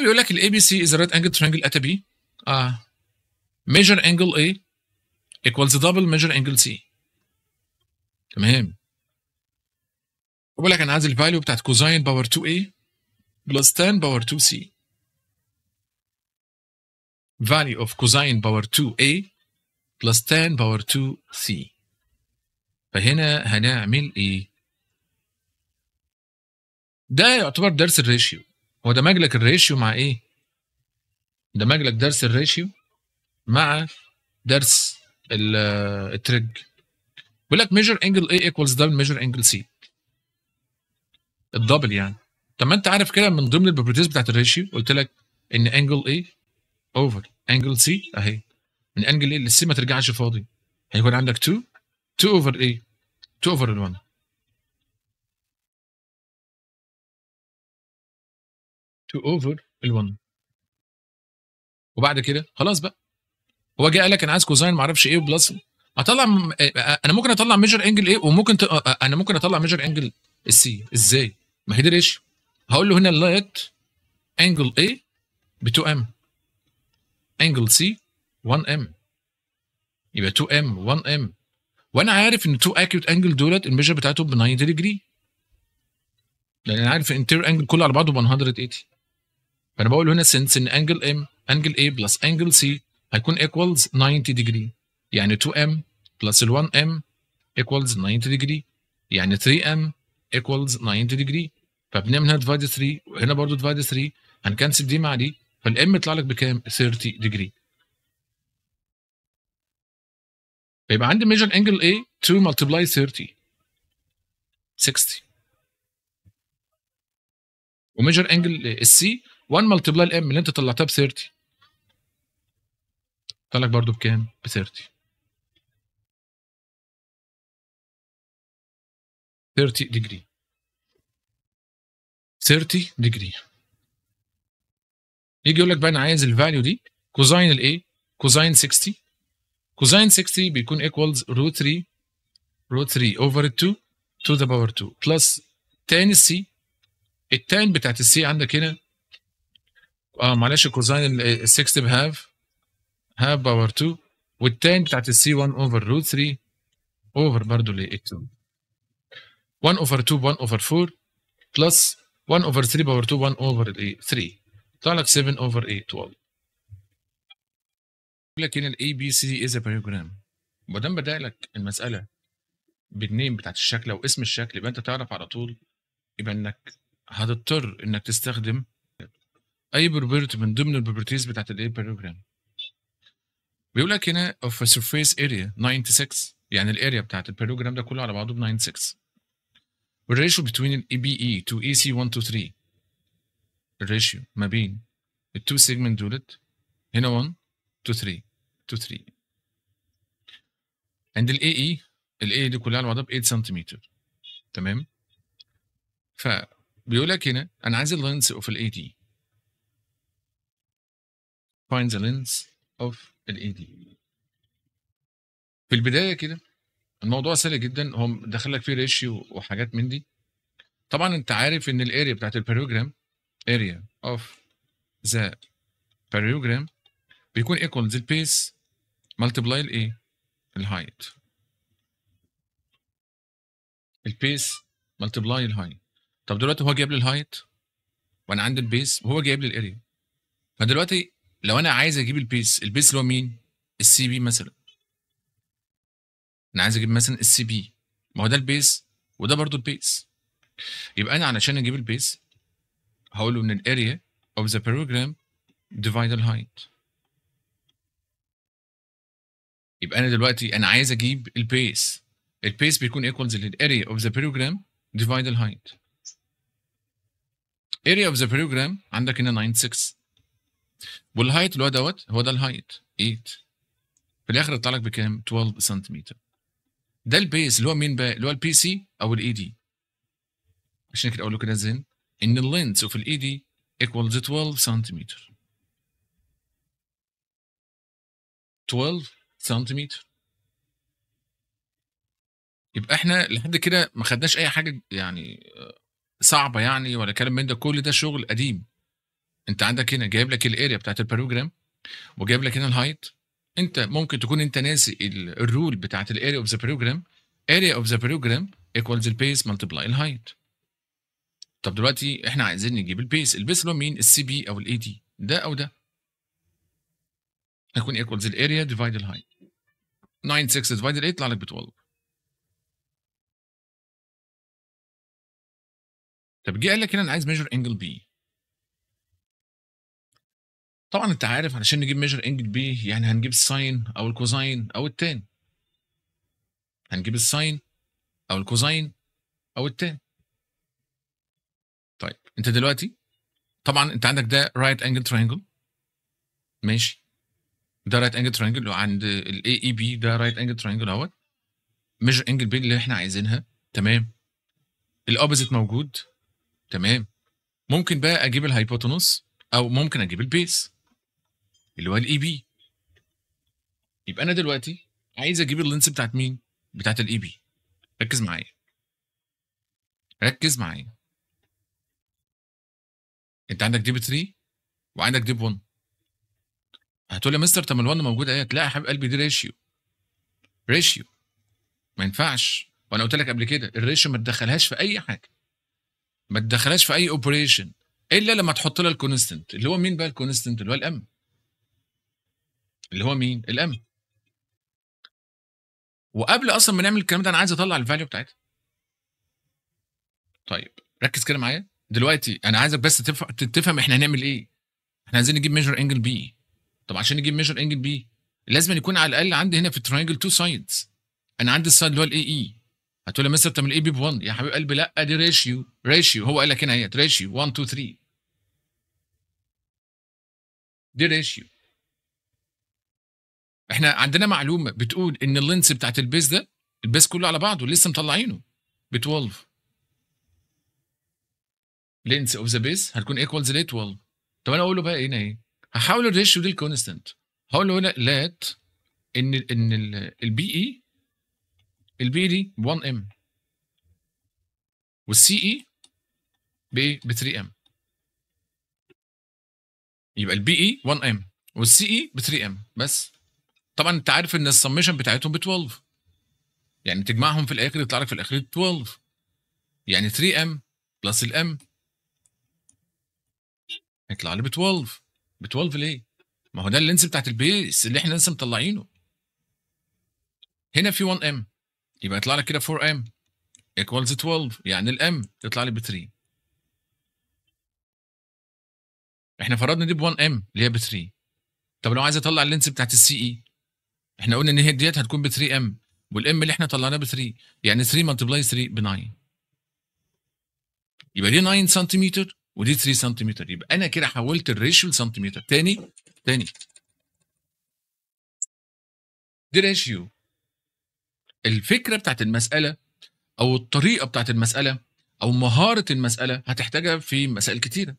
بيقول لك الاي بي سي از رايت انجل ترينجل ات بي اه ميجر انجل اي ايكوالز دبل ميجر انجل سي تمام بقول لك انا عايز الفاليو بتاعت كوزاين باور 2 اي بلس 10 باور 2 سي value of cosine باور 2 a بلس 10 باور 2 c فهنا هنعمل ايه ده يعتبر درس الريشيو هو دمج لك الريشيو مع ايه؟ دمج لك درس الريشيو مع درس التريج بيقول لك ميجر انجل اي ايكوالز دبل ميجر انجل سي الدبل يعني طب ما انت عارف كده من ضمن البروبرتيز بتاعت الريشيو قلت لك ان انجل اي اوفر انجل سي اهي من انجل اي للسي ما ترجعش فاضي هيكون عندك 2 2 اوفر اي 2 اوفر 1 2 اوفر ال1 وبعد كده خلاص بقى هو جه قال لك انا عايز كوزاين ما اعرفش ايه وبلس هطلع إيه، انا ممكن اطلع ميجر انجل ايه وممكن ت... انا ممكن اطلع ميجر انجل السي ازاي ما هي دي هقول له هنا لايت انجل اي ب 2 m انجل سي 1 m يبقى 2 m 1 m وانا عارف ان 2 اكيوت انجل دولت الميجر بتاعتهم ب 90 ديجري لان انا عارف الانتير انجل كله على بعضه ب 180 فانا بقول هنا سنس ان انجل ام انجل اي بلس انجل سي هيكون ايكوالز 90 ديجري يعني 2m بلس ال 1m ايكوالز 90 ديجري يعني 3m ايكوالز 90 ديجري فبنعمل هنا ديفايد 3 وهنا برضه ديفايد 3 هنكنسل دي مع دي فالام يطلع لك بكام 30 ديجري فيبقى عندي ميجر انجل اي 2 ملتبلاي 30 60 وميجر انجل السي 1 ملتبلاي الام اللي انت طلعتها ب 30 طلع لك برضه بكام؟ ب 30 30 ديجري 30 ديجري يجي يقول لك بقى انا عايز الفاليو دي كوزاين الاي كوزاين 60 كوزاين 60 بيكون ايكوالز روت 3 روت 3 اوفر 2 تو ذا باور 2 بلس تان السي التان بتاعت السي عندك هنا اه معلش الكوزاين ال 6 بهاف هاف باور 2 والتان بتاعت سي 1 اوفر روت 3 اوفر برضه ل 2 1 اوفر 2 1 اوفر 4 بلس 1 اوفر 3 باور 2 1 اوفر 3 طلع لك 7 اوفر 8 12 لك هنا الاي بي سي از باريوجرام ما دام بدا لك المساله بالنيم بتاعت الشكل او اسم الشكل يبقى انت تعرف على طول يبقى انك هتضطر انك تستخدم اي بروبرتي من ضمن البروبرتيز بتاعت الاي بروجرام بيقول لك هنا اوف سيرفيس اريا 96 يعني الاريا بتاعت البروجرام ده كله على بعضه ب 96 والريشيو بتوين الاي بي اي تو اي سي 1 تو 3 الريشيو ما بين التو سيجمنت دولت هنا 1 تو 3 تو 3 عند الاي اي e، الاي e دي كلها على بعضها ب 8 سنتيمتر تمام فبيقول لك هنا انا عايز اللينس اوف الاي دي find the lens of the AD. في البداية كده الموضوع سهل جدا هو لك فيه ريشيو وحاجات من دي طبعا انت عارف ان الاريا بتاعت البريوجرام area of the باريوجرام بيكون ايكوالز البيس height الايه الهايت البيس ملتبلاي الهايت طب دلوقتي هو جايب لي الهايت وانا عندي البيس وهو جايب لي الاريا فدلوقتي لو انا عايز اجيب البيس البيس اللي هو مين السي بي مثلا انا عايز اجيب مثلا السي بي ما هو ده البيس وده برضو البيس يبقى انا علشان اجيب البيس هقول له ان الاريا اوف ذا بروجرام ديفايد الهايت يبقى انا دلوقتي انا عايز اجيب البيس البيس بيكون ايكوالز للاريا اوف ذا بروجرام ديفايد الهايت area of the program عندك هنا 96 والهايت اللي هو دوت هو ده الهايت 8 في الاخر يطلع لك بكام 12 سنتيمتر ده البيس اللي هو مين بقى اللي هو البي سي او الاي دي e عشان كده اقول لكم زين ان اللينث اوف الاي دي ايكوالز 12 سنتيمتر 12 سنتيمتر يبقى احنا لحد كده ما خدناش اي حاجه يعني آه، صعبه يعني ولا كلام من ده كل ده شغل قديم انت عندك هنا جايب لك الاريا بتاعت البروجرام وجايب لك هنا الهايت انت ممكن تكون انت ناسي الرول بتاعت الاريا اوف ذا بروجرام اريا اوف ذا بروجرام ايكوالز البيس ملتبلاي الهايت طب دلوقتي احنا عايزين نجيب البيس البيس اللي هو مين السي بي او الاي دي ده او ده هيكون ايكوالز الاريا ديفايد الهايت 9 6 ديفايد 8 يطلع لك ب 12 طب جه قال لك هنا انا عايز ميجر انجل بي طبعا انت عارف علشان نجيب ميجر انجل بي يعني هنجيب الساين او الكوزاين او التان هنجيب الساين او الكوزاين او التان طيب انت دلوقتي طبعا انت عندك ده رايت انجل ترينجل ماشي ده رايت انجل ترينجل وعند الاي اي بي ده رايت انجل ترينجل اهوت ميجر انجل بي اللي احنا عايزينها تمام الاوبزيت موجود تمام ممكن بقى اجيب الهايبوتنوس او ممكن اجيب البيس اللي هو الاي بي يبقى انا دلوقتي عايز اجيب اللينس بتاعت مين بتاعت الاي بي ركز معايا ركز معايا انت عندك ديب 3 وعندك ديب 1 هتقول يا مستر طب ال1 موجوده اهي لا يا حبيب قلبي دي ريشيو ريشيو ما ينفعش وانا قلت لك قبل كده الريشيو ما تدخلهاش في اي حاجه ما تدخلهاش في اي اوبريشن الا لما تحط لها الكونستنت اللي هو مين بقى الكونستنت اللي هو الام اللي هو مين الامن وقبل اصلا ما نعمل الكلام ده انا عايز اطلع الفاليو بتاعتها طيب ركز كده معايا دلوقتي انا عايزك بس تفهم احنا هنعمل ايه احنا عايزين نجيب ميجر انجل بي طب عشان نجيب ميجر انجل بي لازم يكون على الاقل عندي هنا في الترينجل تو سايدز انا عندي السايد اللي هو الاي اي e. هتقول لي مستر بتعمل اي بي ب 1 يا حبيب قلبي لا دي ريشيو ريشيو هو قال لك هنا اهي ريشيو 1 2 3 دي ريشيو احنا عندنا معلومه بتقول ان اللينس بتاعت البيس ده البيس كله على بعضه لسه مطلعينه ب 12 لينس اوف ذا بيس هتكون ايكوالز ل 12 طب انا اقول له بقى هنا ايه؟ هحاول الريشيو دي الكونستنت هقول له هنا لات ان ان البي اي البي دي 1 ام والسي اي e ب إيه؟ ب 3 ام يبقى البي اي 1 ام والسي اي ب 3 ام بس طبعا انت عارف ان السمشن بتاعتهم ب 12 يعني تجمعهم في الاخر يطلع لك في الاخر 12 يعني 3 ام بلس الام يطلع لي ب 12 ب 12 ليه؟ ما هو ده اللينس بتاعت البيس اللي احنا لسه مطلعينه هنا في 1 ام يبقى يطلع لك كده 4 ام ايكوالز 12 يعني الام يطلع لي ب 3 احنا فرضنا دي ب 1 ام اللي هي ب 3 طب لو عايز اطلع اللينس بتاعت السي اي احنا قلنا ان هي ديت هتكون ب 3 ام والام اللي احنا طلعناه ب 3 يعني 3 ملتبلاي 3 ب 9 يبقى دي 9 سنتيمتر ودي 3 سنتيمتر يبقى انا كده حولت الريشيو لسنتيمتر تاني تاني دي ريشيو الفكره بتاعت المساله او الطريقه بتاعت المساله او مهاره المساله هتحتاجها في مسائل كتيره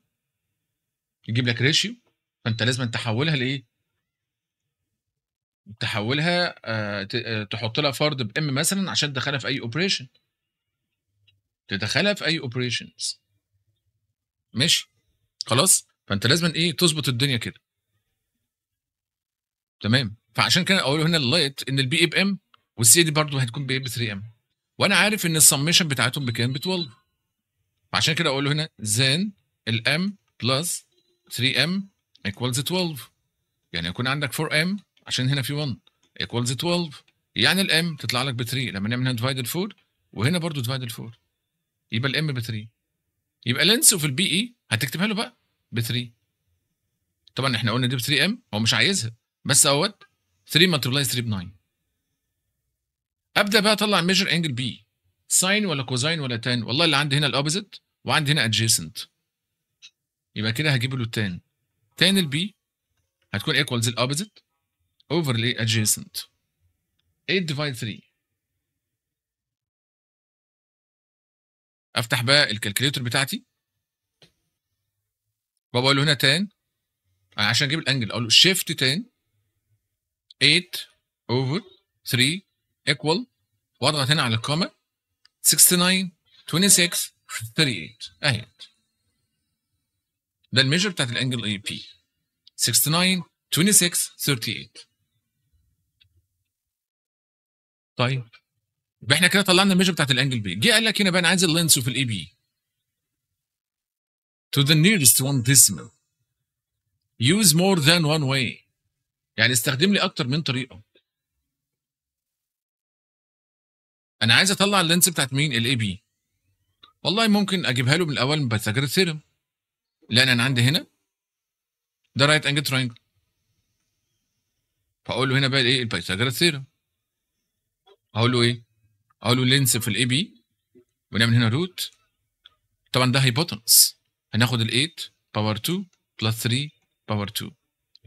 يجيب لك ريشيو فانت لازم تحولها لايه تحولها آه، آه، تحط لها فرد بام مثلا عشان تدخلها في اي اوبريشن تدخلها في اي اوبريشنز ماشي خلاص فانت لازم ايه تظبط الدنيا كده تمام فعشان كده اقول هنا اللايت ان البي اي بام والسي دي برضه هتكون بي اي ب 3 ام وانا عارف ان السمشن بتاعتهم بكام ب 12 فعشان كده اقول هنا زين الام بلس 3 ام ايكوالز 12 يعني يكون عندك 4 ام عشان هنا في 1 ايكوالز 12 يعني الام تطلع لك ب 3 لما نعمل هنا ديفايد 4 وهنا برضه ديفايد 4 يبقى الام ب 3 يبقى لينس في البي اي هتكتبها له بقى ب 3 طبعا احنا قلنا دي ب 3 ام هو مش عايزها بس اهوت 3 ملتبلاي 3 ب 9 ابدا بقى اطلع ميجر انجل بي ساين ولا كوزاين ولا تان والله اللي عندي هنا الاوبزيت وعندي هنا ادجيسنت يبقى كده هجيب له التان تان البي هتكون ايكوالز الاوبزيت overlay adjacent 8 divide 3 افتح بقى الكالكليتور بتاعتي بقول له هنا تان عشان اجيب الانجل اقول له شيفت تان 8 اوفر 3 ايكوال واضغط هنا على الكوما 69 26 38 اهي ده الميجر بتاعت الانجل اي بي 69 26 38 طيب يبقى احنا كده طلعنا الميجر بتاعت الانجل بي جه قال لك هنا بقى انا عايز اللينس في الاي بي to the nearest one decimal use more than one way يعني استخدم لي اكتر من طريقه انا عايز اطلع اللينس بتاعت مين الاي بي والله ممكن اجيبها له من الاول من بتاجر ثيرم لان انا عندي هنا ده رايت انجل ترينجل فاقول له هنا بقى الايه البيثاغورس ثيرم اقول له ايه اقول له لينس في الاي بي ونعمل هنا روت طبعا ده هيبوتنس هناخد ال 8 باور 2 بلس 3 باور 2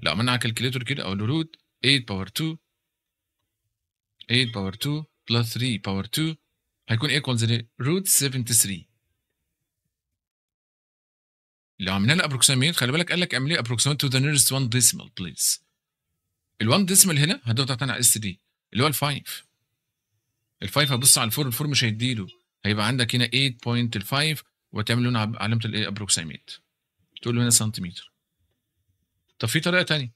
لو عملنا على الكالكليتور كده اقول له روت 8 باور 2 8 باور 2 بلس 3 باور 2 هيكون ايكوالز روت 73 لو عملنا له ابروكسيميت خلي بالك قال لك اعمل لي ابروكسيميت تو ذا نيرست 1 ديسمال بليز ال 1 ديسمال هنا هتضغط على اس دي اللي هو ال 5 الفايف هبص على الفور الفور مش هيديله هيبقى عندك هنا 8.5 وتعمل لون علامه الايه ابروكسيميت تقول له هنا سنتيمتر طب في طريقه ثانيه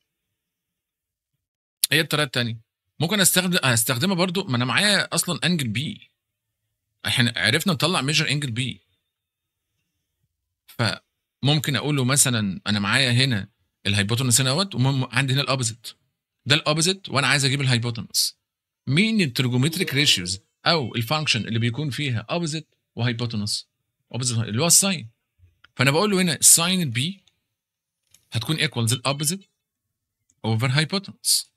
ايه الطريقه الثانيه ممكن استخدم استخدمها برضو ما انا معايا اصلا انجل بي احنا عرفنا نطلع ميجر انجل بي فممكن اقول له مثلا انا معايا هنا الهايبوتنس هنا اهوت وعندي هنا الاوبزيت ده الاوبزيت وانا عايز اجيب الهايبوتنس مين الترجومتريك ريشيوز او الفانكشن اللي بيكون فيها اوبزيت وهايبوتنس اوبزيت اللي هو الساين فانا بقول له هنا الساين بي هتكون ايكوالز الاوبزيت اوفر هايبوتنس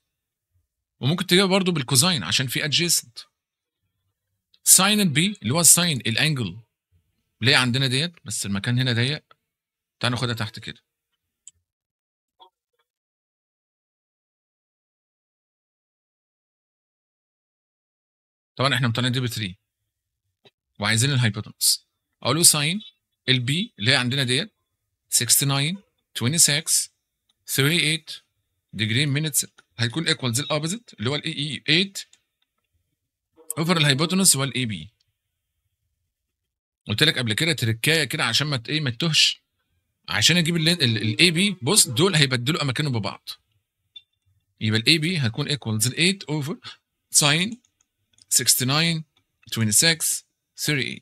وممكن تجيبها برضه بالكوزاين عشان في ادجيسنت ساين بي اللي هو الساين الانجل اللي عندنا ديت بس المكان هنا ضيق تعال ناخدها تحت كده طبعا احنا مطالعين ب 3 وعايزين الهايبوتنس اقول له ساين البي اللي هي عندنا ديت 69 26 38 ديجري مينتس هيكون ايكوالز زي الاوبزيت اللي هو الاي اي 8 اوفر الهايبوتنس الاي بي قلت لك قبل كده تركايه كده عشان ما ايه ما تتهش عشان اجيب الاي بي بص دول هيبدلوا اماكنهم ببعض يبقى الاي بي هتكون ايكوالز 8 اوفر ساين 69 26 38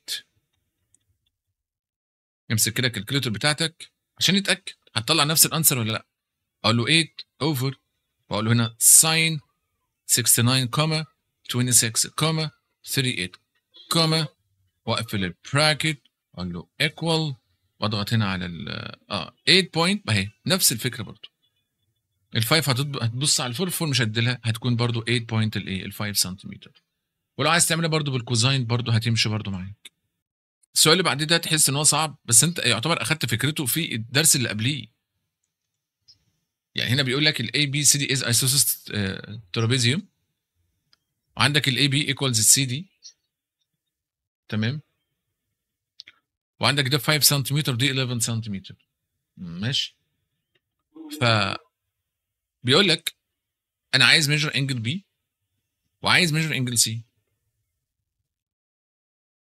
امسك كده الكالكوليتور بتاعتك عشان يتاكد هتطلع نفس الانسر ولا لا اقول له 8 اوفر واقول له هنا ساين 69 كوما 26 كوما 38 كوما واقفل البراكت اقول له ايكوال واضغط هنا على ال اه 8 بوينت اهي نفس الفكره برضه ال5 هتبص على الفور فور مش هتديلها هتكون برضه 8 بوينت الايه ال5 سنتيمتر ولو عايز تعملها برضو بالكوزاين برضو هتمشي برضو معاك السؤال اللي بعديه ده تحس ان هو صعب بس انت يعتبر اخدت فكرته في الدرس اللي قبليه يعني هنا بيقول لك الاي بي سي دي از ايسوسيس ترابيزيوم وعندك الاي بي ايكوالز السي دي تمام وعندك ده 5 سنتيمتر دي 11 سنتيمتر ماشي ف بيقول لك انا عايز ميجر انجل بي وعايز ميجر انجل سي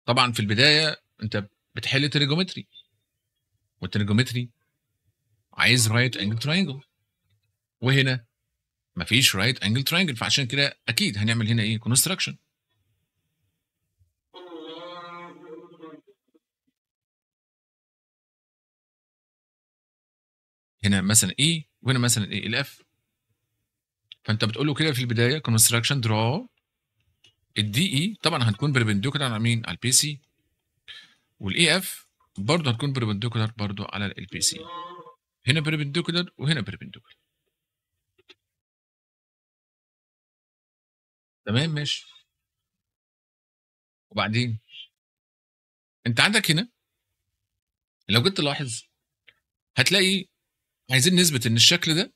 طبعا في البدايه انت بتحل تريجومتري والتريجومتري عايز رايت انجل تراينجل وهنا مفيش رايت انجل تراينجل فعشان كده اكيد هنعمل هنا ايه كونستراكشن هنا مثلا ايه وهنا مثلا ايه الاف فانت بتقول له كده في البدايه كونستراكشن درا الدي اي طبعا هتكون بربنديكولار على مين؟ على البي سي والاي اف برضه هتكون بربنديكولار برضه على البي سي هنا بربنديكولار وهنا بربنديكولار تمام ماشي وبعدين انت عندك هنا لو جيت تلاحظ هتلاقي عايزين نثبت ان الشكل ده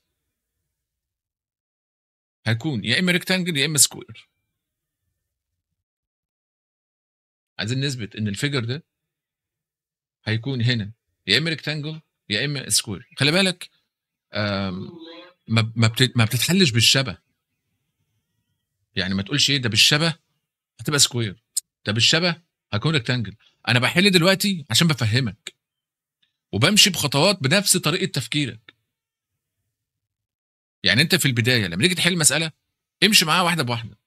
هيكون يا اما ريكتانجل يا اما سكوير عايزين نثبت ان الفيجر ده هيكون هنا يا اما ريكتانجل يا اما سكوير خلي بالك ما ما بتتحلش بالشبه يعني ما تقولش ايه ده بالشبه هتبقى سكوير ده بالشبه هكون ريكتانجل انا بحل دلوقتي عشان بفهمك وبمشي بخطوات بنفس طريقه تفكيرك يعني انت في البدايه لما تيجي تحل مساله امشي معاها واحده بواحده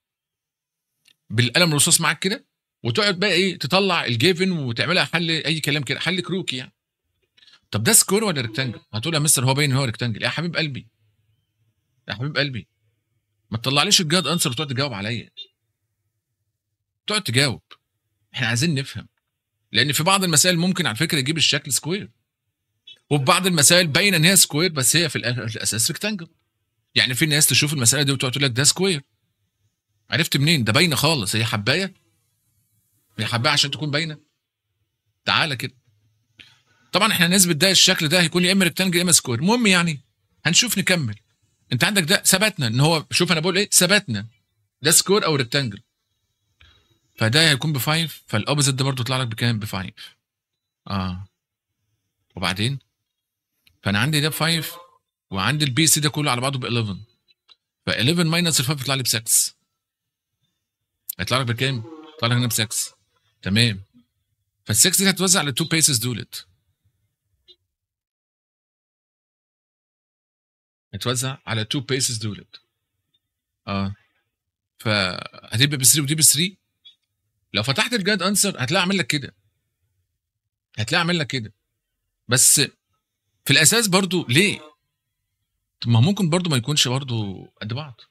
بالقلم الرصاص معاك كده وتقعد بقى ايه تطلع الجيفن وتعملها حل اي كلام كده حل كروكي يعني طب ده سكوير ولا ريكتانجل؟ هتقول يا مستر هو باين ان هو ريكتانجل يا حبيب قلبي يا حبيب قلبي ما تطلعليش الجاد انسر وتقعد تجاوب عليا تقعد تجاوب احنا عايزين نفهم لان في بعض المسائل ممكن على فكره يجيب الشكل سكوير وفي بعض المسائل باينه ان هي سكوير بس هي في الاساس ريكتانجل يعني في ناس تشوف المساله دي وتقعد تقول لك ده سكوير عرفت منين ده باينه خالص هي حبايه يا حباه عشان تكون باينه تعالى كده طبعا احنا نثبت ده الشكل ده هيكون يا اما ريكتانجل يا اما سكوير المهم يعني هنشوف نكمل انت عندك ده ثبتنا ان هو شوف انا بقول ايه ثبتنا ده سكوير او ريكتانجل فده هيكون ب 5 فالاوبزيت ده برضه طلع لك بكام ب 5 اه وبعدين فانا عندي ده ب 5 وعندي البي سي ده كله على بعضه ب 11 ف 11 ماينس 5 يطلع لي ب 6 هيطلع لك بكام؟ يطلع لك هنا ب 6 تمام فال6 دي هتوزع على التو بيسز دولت هتوزع على 2 بيسز دولت اه فهتبقى ب 3 ودي ب 3 لو فتحت الجاد انسر هتلاقي عامل لك كده هتلاقي عامل لك كده بس في الاساس برضو ليه طب ما ممكن برضو ما يكونش برضو قد بعض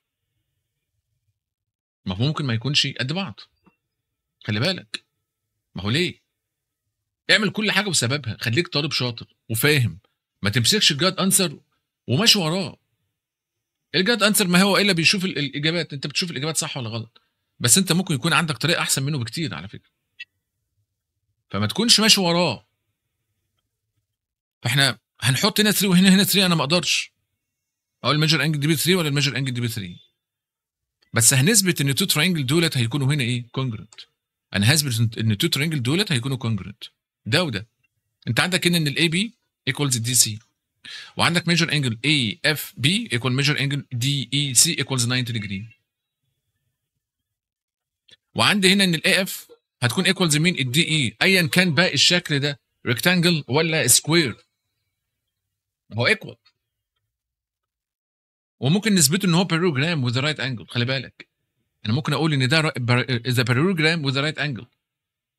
ما ممكن ما يكونش قد بعض خلي بالك ما هو ليه؟ اعمل كل حاجه بسببها خليك طالب شاطر وفاهم ما تمسكش الجاد انسر وماشي وراه الجاد انسر ما هو الا بيشوف الاجابات انت بتشوف الاجابات صح ولا غلط بس انت ممكن يكون عندك طريقه احسن منه بكتير على فكره فما تكونش ماشي وراه فاحنا هنحط هنا 3 وهنا هنا 3 انا ما اقدرش اقول الميجر انجل دي بي 3 ولا الميجر انجل دي بي 3 بس هنثبت ان التو ترينجل دولت هيكونوا هنا ايه كونجرنت انا هثبت ان التو ترينجل دولت هيكونوا كونجرنت ده وده انت عندك هنا ان الاي بي ايكوالز دي سي وعندك ميجر انجل اي اف بي ايكوال ميجر انجل دي اي سي ايكوالز 90 ديجري وعندي هنا ان الاي اف هتكون ايكوالز مين الدي اي ايا كان بقى الشكل ده ريكتانجل ولا سكوير هو ايكوال وممكن نثبته ان هو بيروجرام وذ رايت انجل خلي بالك انا ممكن اقول ان ده ذا بارالوجرام وذا رايت انجل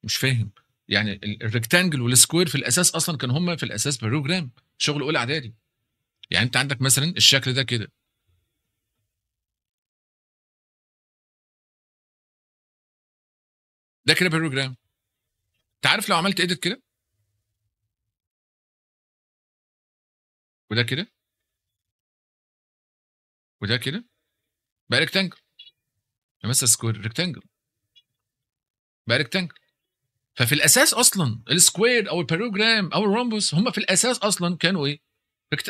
مش فاهم يعني الريكتانجل والسكوير في الاساس اصلا كان هما في الاساس بارالوجرام شغل اولى اعدادي يعني انت عندك مثلا الشكل ده كده ده كده بارالوجرام انت عارف لو عملت ايديت كده وده كده وده كده بقى ريكتانجل مثلا سكوير ريكتانجل بقى ريكتانجل ففي الاساس اصلا السكوير او البروجرام او الرومبوس هم في الاساس اصلا كانوا ايه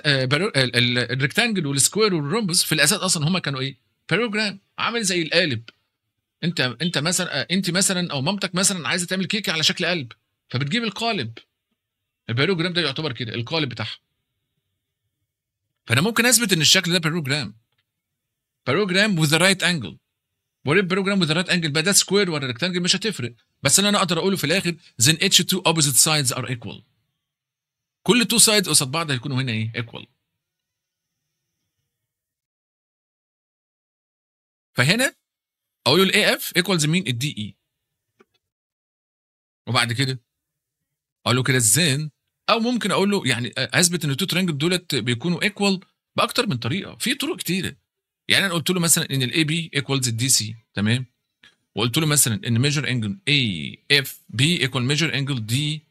الريكتانجل والسكوير والرومبوس في الاساس اصلا هم كانوا ايه بروجرام عامل زي القالب انت انت مثلا آه، انت مثلا او مامتك مثلا عايزه تعمل كيكه على شكل قلب فبتجيب القالب البروجرام ده يعتبر كده القالب بتاعها فانا ممكن اثبت ان الشكل ده بروجرام بروجرام وذ رايت انجل وريب بروجرام وذ رايت انجل بقى ده سكوير ولا ريكتانجل مش هتفرق بس اللي انا اقدر اقوله في الاخر زين اتش تو اوبوزيت سايدز ار ايكوال كل تو سايدز قصاد بعض هيكونوا هنا ايه ايكوال فهنا اقول له الاي اف ايكوالز مين الدي اي وبعد كده اقول له كده الزين او ممكن اقول له يعني اثبت ان التو ترانجل دولت بيكونوا ايكوال باكتر من طريقه في طرق كتيره يعني انا قلت له مثلا ان الاي بي ايكوالز الدي سي تمام وقلت له مثلا ان ميجر انجل اي اف بي ايكوال ميجر انجل دي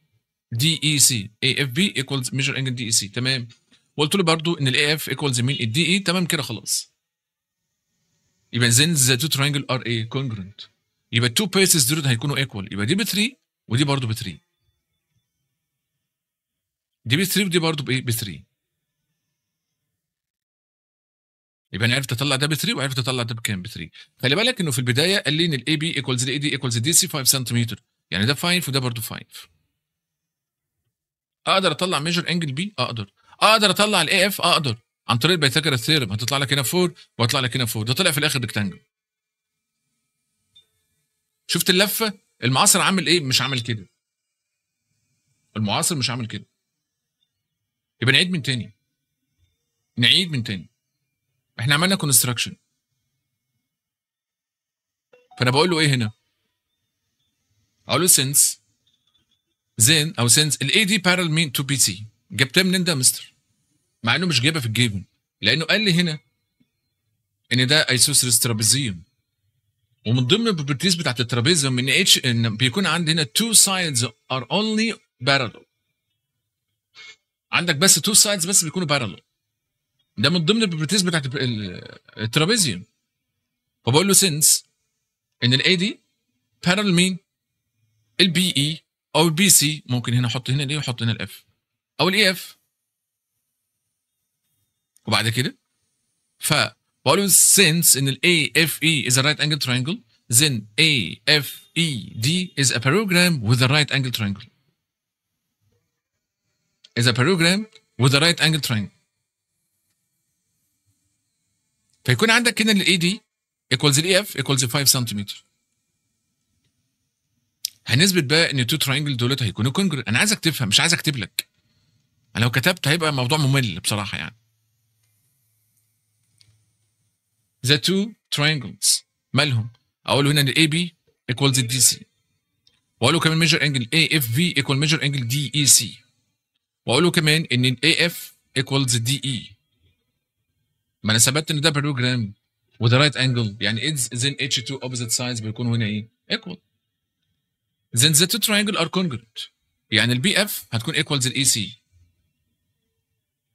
دي اي سي اي اف بي ايكوالز ميجر انجل دي اي سي تمام وقلت له برضو ان الاي اف ايكوالز مين الدي اي e، تمام كده خلاص يبقى زين ذا تو ترينجل ار اي كونجرنت يبقى التو بيسز دول هيكونوا ايكوال يبقى دي ب 3 ودي برضو ب 3 دي ب 3 ودي برضو ب 3 يبقى انا عرفت اطلع ده ب 3 وعرفت اطلع ده بكام ب 3 خلي بالك انه في البدايه قال لي ان الاي بي ايكوالز الاي دي ايكوالز دي سي 5 سنتيمتر يعني ده 5 وده برضه 5 اقدر اطلع ميجر انجل بي اقدر اقدر اطلع الاي اف اقدر عن طريق البيثاغورس ثيرم هتطلع لك هنا 4 وهطلع لك هنا 4 ده طلع في الاخر ريكتانجل شفت اللفه المعاصر عامل ايه مش عامل كده المعاصر مش عامل كده يبقى نعيد من تاني نعيد من تاني احنا عملنا كونستراكشن فانا بقول له ايه هنا اقول له سينس زين او سينس الاي دي بارل مين تو بي سي جبتها منين ده يا مستر مع انه مش جايبها في الجيبن لانه قال لي هنا ان ده ايسوسرس ترابيزيوم ومن ضمن البروبرتيز بتاعت الترابيزيوم ان اتش ان بيكون عندنا تو سايدز ار اونلي بارلل عندك بس تو سايدز بس بيكونوا بارلل ده من ضمن البروبرتيز بتاعت الترابيزيوم فبقول له سنس ان الاي دي بارل مين البي اي او البي سي ممكن هنا احط هنا الاي واحط هنا الاف او الاي اف e, وبعد كده فبقول له since ان الاي اف اي e is a right angle triangle then a f e d is a parallelogram with a right angle triangle is a parallelogram with a right angle triangle فيكون عندك هنا الاي دي ايكوالز الاي اف ايكوالز 5 سنتيمتر هنثبت بقى ان التو ترينجل دولت هيكونوا كونجر انا عايزك تفهم مش عايز اكتب لك انا لو كتبت هيبقى الموضوع ممل بصراحه يعني the two ترينجلز مالهم اقول له هنا ان الاي بي ايكوالز الدي سي واقول له كمان ميجر انجل اي اف في ايكوال ميجر انجل دي اي سي واقول له كمان ان الاي اف ايكوالز دي اي ما انا ثبت ان ده بروجرام وده رايت انجل يعني اتس then H2 اوبزيت سايدز بيكونوا هنا ايه؟ ايكوال. زين ذا تو ترينجل ار كونجرنت يعني البي اف هتكون زي الاي e سي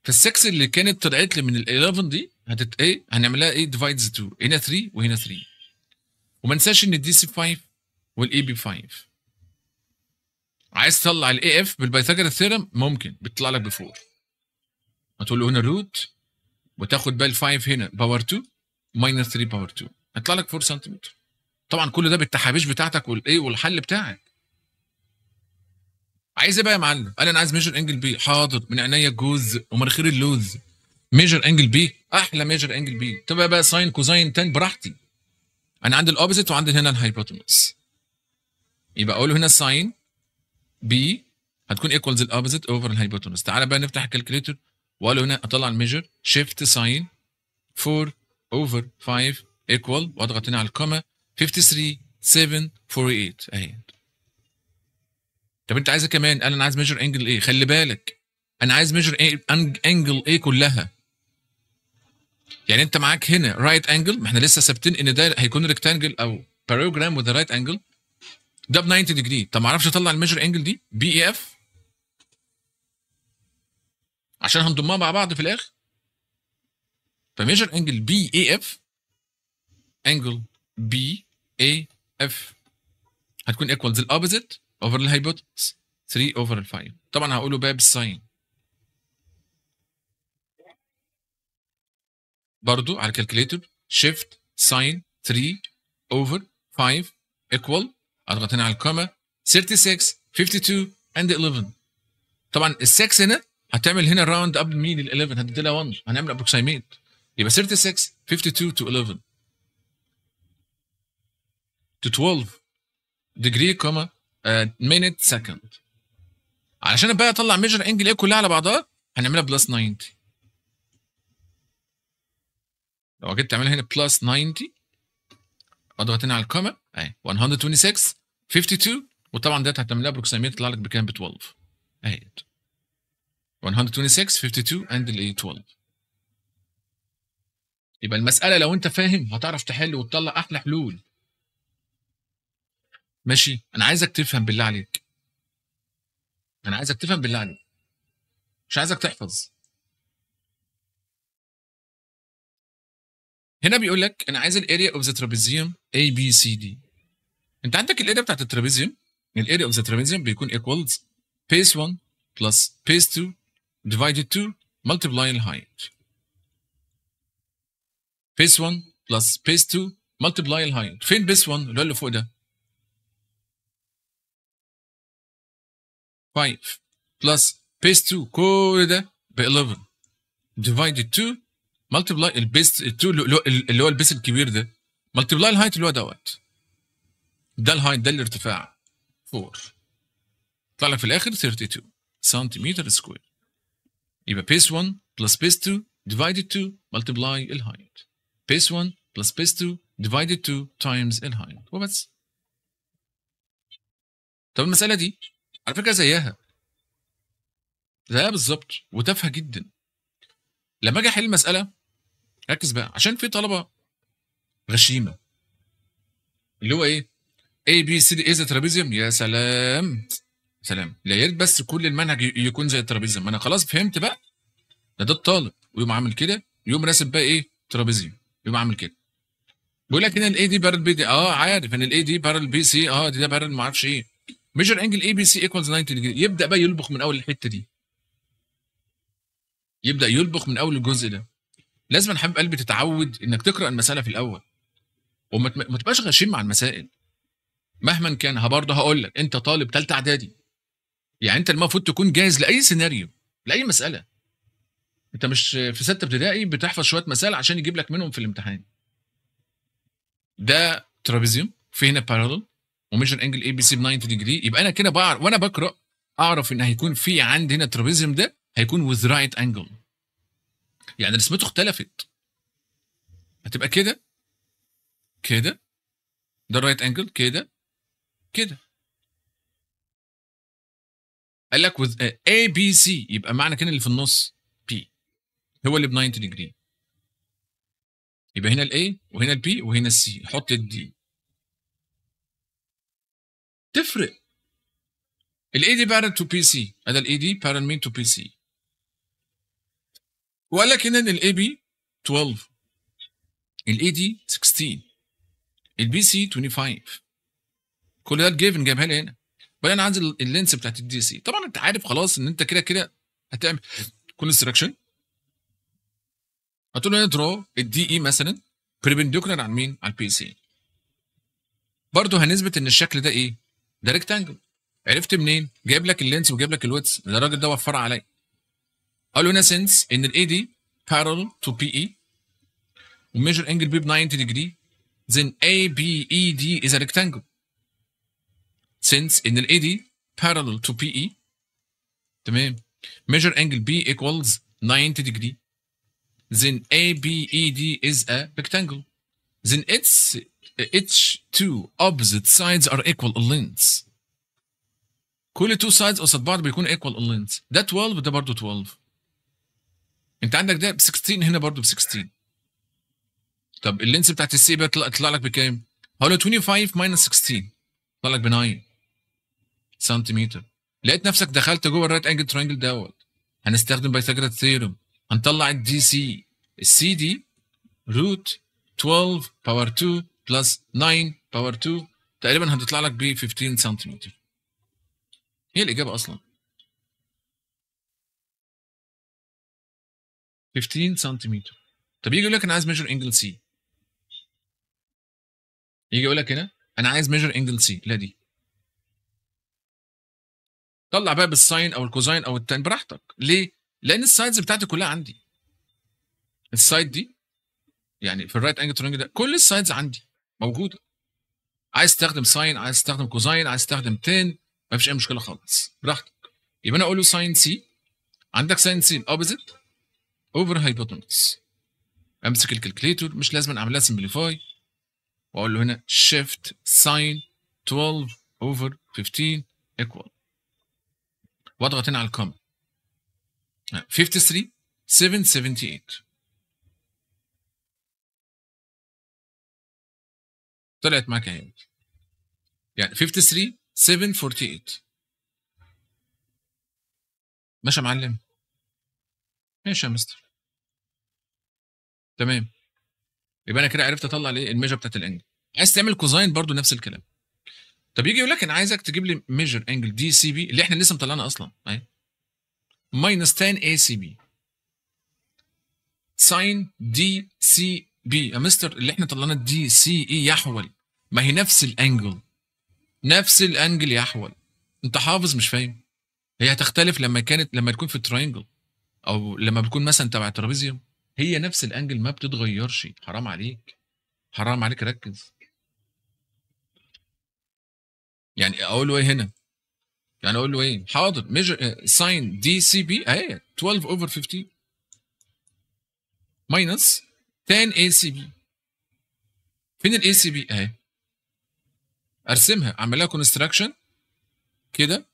فالسكس اللي كانت طلعت لي من ال 11 دي هتت ايه هنعملها ايه؟ ايه ديفايدز 2 هنا 3 وهنا 3 وما ننساش ان الدي سي 5 والاي بي 5 عايز تطلع الاي اف بالبيثاغورا ثيرم ممكن بتطلع لك بفور هتقول له هنا روت وتاخد بال 5 هنا باور 2 ماينس 3 باور 2 هيطلع لك 4 سنتيمتر طبعا كل ده بالتحابيش بتاعتك والايه والحل بتاعك عايز ايه بقى يا معلم قال انا عايز ميجر انجل بي حاضر من عينيا ومن خير اللوز ميجر انجل بي احلى ميجر انجل بي تبقى بقى ساين كوزاين تان براحتي انا عندي الاوبزيت وعندي هنا الهايبوتنس يبقى اقول هنا ساين بي هتكون ايكوالز الاوبزيت اوفر الهايبوتنس تعالى بقى نفتح الكالكوليتر وقالوا هنا اطلع الميجر شيفت ساين 4 اوفر 5 ايكوال واضغط هنا على الكوما 53 7 48 اهي طب انت عايزه كمان قال انا عايز ميجر انجل ايه خلي بالك انا عايز ميجر انجل ايه كلها يعني انت معاك هنا رايت انجل ما احنا لسه ثابتين ان ده هيكون ريكتانجل او باريوجرام وذ رايت انجل ده ب 90 ديجري طب ما اعرفش اطلع الميجر انجل دي بي اي اف عشان هنضمها مع بعض في الاخر فميجر انجل بي اي اف انجل بي اي اف هتكون ذا الاوبوزيت اوفر الهايبوتس 3 اوفر الفاي طبعا هقوله بقى بالساين برضو على الكالكوليتر شيفت ساين 3 اوفر 5 ايكوال اضغط هنا على الكومه 36 52 اند 11 طبعا ال 6 هنا هتعمل هنا الراوند قبل مين ال 11 هتدي لها 1 هنعمل ابروكسيميت يبقى 36 52 تو 11 تو 12 ديجري كوما مينيت سكند علشان بقى اطلع ميجر انجل ايه كلها على بعضها هنعملها بلس 90 لو جيت تعملها هنا بلس 90 اضغط هنا على الكوما اهي 126 52 وطبعا ديت هتعملها بروكسيميت يطلع لك بكام ب 12 اهي 126 52 and a 12 يبقى المسألة لو أنت فاهم هتعرف تحل وتطلع أحلى حلول ماشي أنا عايزك تفهم بالله عليك أنا عايزك تفهم بالله عليك مش عايزك تحفظ هنا بيقول لك انا عايز الاريا اوف ذا ترابيزيوم اي بي سي دي انت عندك الاريا بتاعت الترابيزيوم الاريا اوف ذا ترابيزيوم بيكون ايكوالز بيس 1 بلس بيس 2 divided to multiplying height. Base 1 plus base 2 multiply الهايت فين بيس 1 اللي هو اللي فوق ده 5 plus base 2 كل ده ب 11 divided 2 multiply البيس 2 اللي هو البيس الكبير ده multiply الهايت اللي هو دوت ده الهايت ده الارتفاع 4 طلع لك في الاخر 32 سنتيمتر سكوير يبقى بيس 1 بلس بيس 2 divided 2 ملتبلاي الهايت بيس 1 بلس بيس 2 divided 2 تايمز الهايت وبس طب المسألة دي على فكرة زيها زيها بالظبط وتافهة جدا لما اجي احل المسألة ركز بقى عشان في طلبة غشيمة اللي هو ايه؟ A B C D إيه ترابيزيوم يا سلام سلام لا يا ريت بس كل المنهج يكون زي الترابيزه ما انا خلاص فهمت بقى ده ده الطالب ويقوم عامل كده يقوم راسب بقى ايه ترابيزيه يقوم عامل كده بيقول لك هنا الاي دي بارل بي دي اه عارف ان الاي دي بارل بي سي اه دي ده بارل ما اعرفش ايه ميجر انجل اي بي سي ايكوالز 90 ديجري يبدا بقى يلبخ من اول الحته دي يبدا يلبخ من اول الجزء ده لازم حبيب قلبي تتعود انك تقرا المساله في الاول وما تبقاش غشيم مع المسائل مهما كان برضه هقول لك انت طالب ثالثه اعدادي يعني انت المفروض تكون جاهز لاي سيناريو لاي مساله انت مش في سته ابتدائي بتحفظ شويه مسائل عشان يجيب لك منهم في الامتحان ده ترابيزيوم في هنا بارالل وميجر انجل اي بي سي ب 90 ديجري يبقى انا كده بعرف وانا بقرا اعرف ان هيكون في عندي هنا الترابيزيوم ده هيكون وذ رايت انجل يعني رسمته اختلفت هتبقى كده كده ده الرايت انجل كده كده قال لك with A B C يبقى معنى كده اللي في النص P هو اللي ب 90 ديجري يبقى هنا ال A وهنا ال B وهنا ال C حط ال D تفرق ال A دي parallel to PC هذا ال A دي parallel mean to PC وقال لك هنا إن ال B 12 ال D 16 B C 25 كل ده الجيفن جابها لي هنا بعدين عايز اللينس بتاعت الدي سي طبعا انت عارف خلاص ان انت كده كده هتعمل كونستراكشن هتقول له درو الدي اي مثلا بربنديكولار عن مين؟ على البي سي برضه هنثبت ان الشكل ده ايه؟ ده ريكتانجل عرفت منين؟ جايب لك اللينس وجايب لك الويتس ده الراجل ده وفر عليا قال له سنس ان الاي دي تو بي اي وميجر انجل بي ب 90 اي بي اي دي از ريكتانجل since in ال AD parallel to PE تمام measure angle B equals 90 degree then ABED is a rectangle then its its two opposite sides are equal in length. كل two sides قصاد بعض بيكون equal in length ده 12 ده برضه 12 انت عندك ده ب 16 هنا برضه ب 16 طب اللينس بتاعت السي بقى تطلع لك بكام؟ هقول 25 minus 16 طلع لك ب 9 سنتيمتر لقيت نفسك دخلت جوه الرايت انجل ترينجل دوت هنستخدم بايثاغورس ثيرم هنطلع الدي سي السي دي روت 12 باور 2 بلس 9 باور 2 تقريبا هتطلع لك ب 15 سنتيمتر هي الاجابه اصلا 15 سنتيمتر طب يجي يقول لك انا عايز ميجر انجل سي يجي يقول لك هنا انا عايز ميجر انجل سي لا دي طلع بقى بالساين او الكوزاين او التان براحتك ليه لان السايدز بتاعتي كلها عندي السايد دي يعني في الرايت انجل ترينج ده كل السايدز عندي موجوده عايز تستخدم ساين عايز تستخدم كوزاين عايز تستخدم تان مفيش اي مشكله خالص براحتك يبقى انا اقول له ساين سي عندك ساين سي الاوبزيت اوفر هايبوتنس امسك الكالكليتور مش لازم اعملها سمبليفاي واقول له هنا شيفت ساين 12 اوفر 15 ايكوال واضغط هنا على الكومنت 53 778 طلعت معاك اهي يعني 53 748 ماشي يا معلم ماشي يا مستر تمام يبقى انا كده عرفت اطلع الايه الميجر بتاعت الانجل عايز تعمل كوزاين برضو نفس الكلام طب يجي يقول لك انا عايزك تجيب لي ميجر انجل دي سي بي اللي احنا لسه مطلعنا اصلا اهي ماينس 10 اي سي بي ساين دي سي بي يا مستر اللي احنا طلعنا دي سي اي يحول ما هي نفس الانجل نفس الانجل يحول انت حافظ مش فاهم هي هتختلف لما كانت لما تكون في تراينجل او لما بتكون مثلا تبع ترابيزيوم هي نفس الانجل ما بتتغيرش حرام عليك حرام عليك ركز يعني اقول له ايه هنا يعني اقول له ايه حاضر ميجر ساين دي سي بي اهي 12 اوفر 15 ماينس 10 اي سي بي فين الاي سي بي اهي ارسمها اعمل لها كونستراكشن كده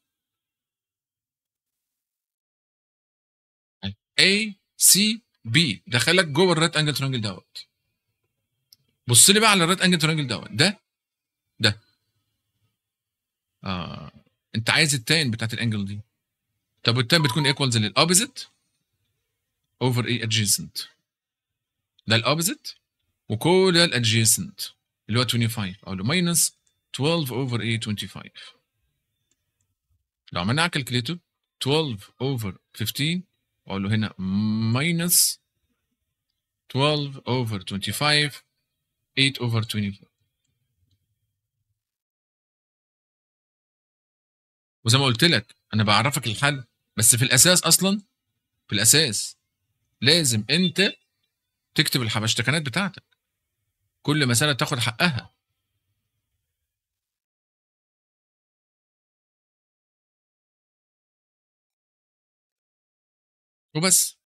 اي سي بي دخلك جوه الريت انجل ترانجل دوت بص لي بقى على الريت انجل ترانجل دوت ده اه انت عايز التان بتاعت الانجل دي طب التان بتكون ايكوالز للابوزيت اوفر ايه ادجيسنت ده الابوزيت وكل ده الادجيسنت اللي هو 25 او ماينس 12 اوفر ايه 25 لو عملنا على 12 اوفر 15 اقول له هنا ماينس 12 over 25 8 over 24 وزي ما قلت لك انا بعرفك الحل بس في الاساس اصلا في الاساس لازم انت تكتب الحبشتكنات بتاعتك كل مسألة تاخد حقها وبس